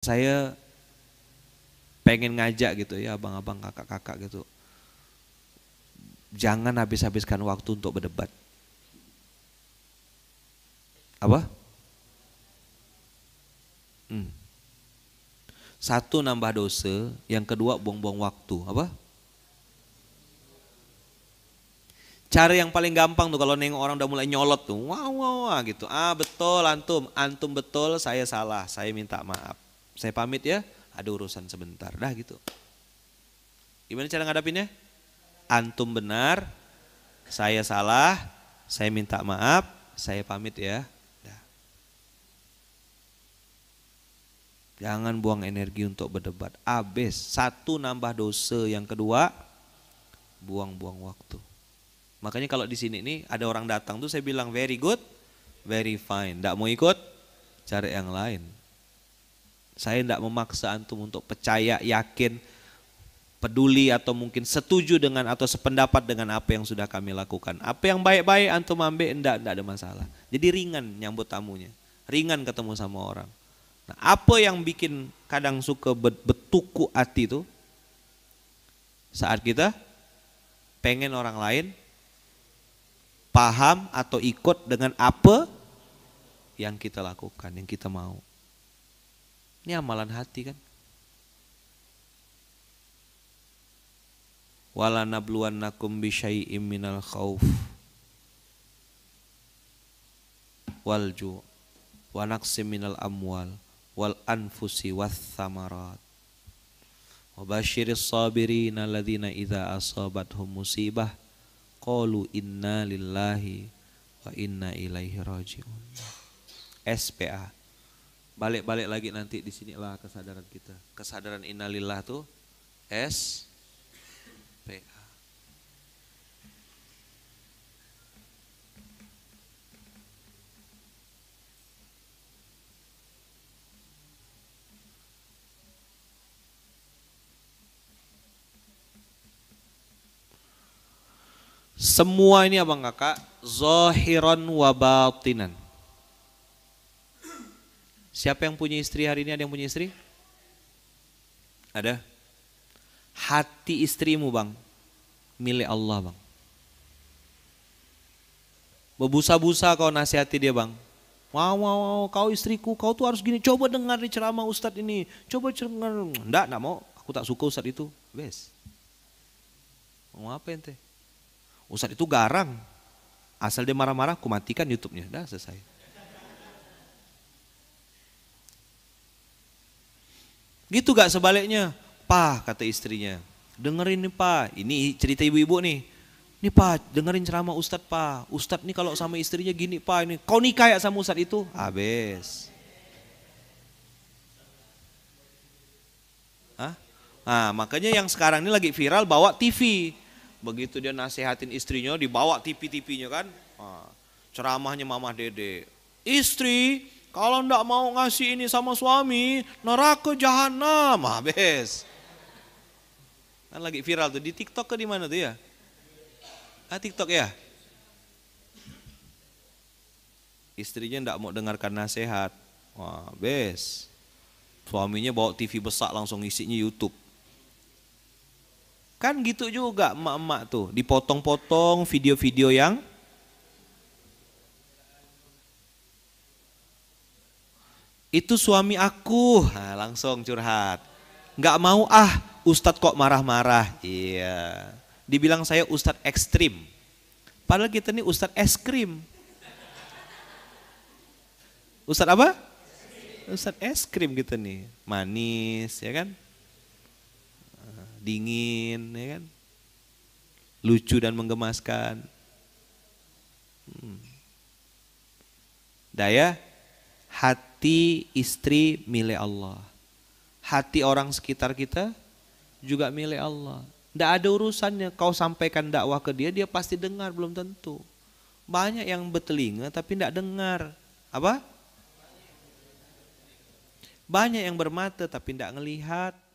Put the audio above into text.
saya pengen ngajak gitu ya abang-abang kakak-kakak gitu jangan habis-habiskan waktu untuk berdebat apa hmm. satu nambah dosa yang kedua buang-buang waktu apa Cara yang paling gampang tuh kalau nengok orang udah mulai nyolot tuh, wow, wow, wow gitu. Ah betul antum, antum betul, saya salah, saya minta maaf saya pamit ya, ada urusan sebentar. Dah gitu. Gimana cara ngadapinnya? Antum benar, saya salah, saya minta maaf, saya pamit ya. Dah. Jangan buang energi untuk berdebat. Abis satu nambah dosa, yang kedua buang-buang waktu. Makanya kalau di sini nih ada orang datang tuh saya bilang very good, very fine. Tidak mau ikut, cari yang lain. Saya tidak memaksa antum untuk percaya, yakin, peduli atau mungkin setuju dengan atau sependapat dengan apa yang sudah kami lakukan. Apa yang baik-baik antum ambil tidak ada masalah. Jadi ringan nyambut tamunya, ringan ketemu sama orang. Nah, apa yang bikin kadang suka betuku hati itu saat kita pengen orang lain paham atau ikut dengan apa yang kita lakukan, yang kita mau. Ini amalan hati kan. Wala nabluwannakum bisyai'im minal khauf wal ju' wa naqsim minal amwal wal anfusi was samarat wa basyiris sabirin alladzina idza asabathum musibah qalu inna lillahi wa inna ilaihi raji'un SPA balik-balik lagi nanti di sinilah kesadaran kita. Kesadaran innalillah tuh S P A. Semua ini abang kakak, zahiran wa batinan. Siapa yang punya istri hari ini? Ada yang punya istri? Ada? Hati istrimu bang, milik Allah bang. Bebusa-busa kau nasihati dia bang. Wow, wow, wow, kau istriku, kau tuh harus gini. Coba dengar di ceramah Ustad ini. Coba dengar. Enggak, enggak mau. Aku tak suka Ustad itu. Bes. Mau apa ente? Ustad itu garang. Asal dia marah-marah, aku matikan YouTube-nya. Dah selesai. Gitu gak sebaliknya? Pa, kata istrinya. Dengerin nih pa, ini cerita ibu-ibu nih. Nih pa, dengerin ceramah Ustad pa. Ustad nih kalau sama istrinya gini pa, ini kau nikah ya sama Ustad itu? Habis. Hah? Nah makanya yang sekarang ini lagi viral bawa TV. Begitu dia nasehatin istrinya dibawa TV-TV-nya kan. Nah, ceramahnya Mama dede. Istri kalau ndak mau ngasih ini sama suami, neraka jahanam habis. Ah, kan lagi viral tuh di TikTok ke di mana tuh ya? Ah TikTok ya? Istrinya ndak mau dengarkan nasihat. Wah, bes. Suaminya bawa TV besar langsung isinya YouTube. Kan gitu juga emak-emak tuh, dipotong-potong video-video yang itu suami aku nah, langsung curhat nggak mau ah Ustadz kok marah-marah iya dibilang saya Ustadz ekstrim padahal kita nih Ustadz es krim Ustadz apa Ustadz es krim kita nih manis ya kan ah, dingin ya kan lucu dan menggemaskan hmm. daya hati hati istri milik Allah. Hati orang sekitar kita juga milik Allah. Tidak ada urusannya kau sampaikan dakwah ke dia, dia pasti dengar, belum tentu. Banyak yang bertelinga tapi tidak dengar. Apa? Banyak yang bermata tapi tidak melihat.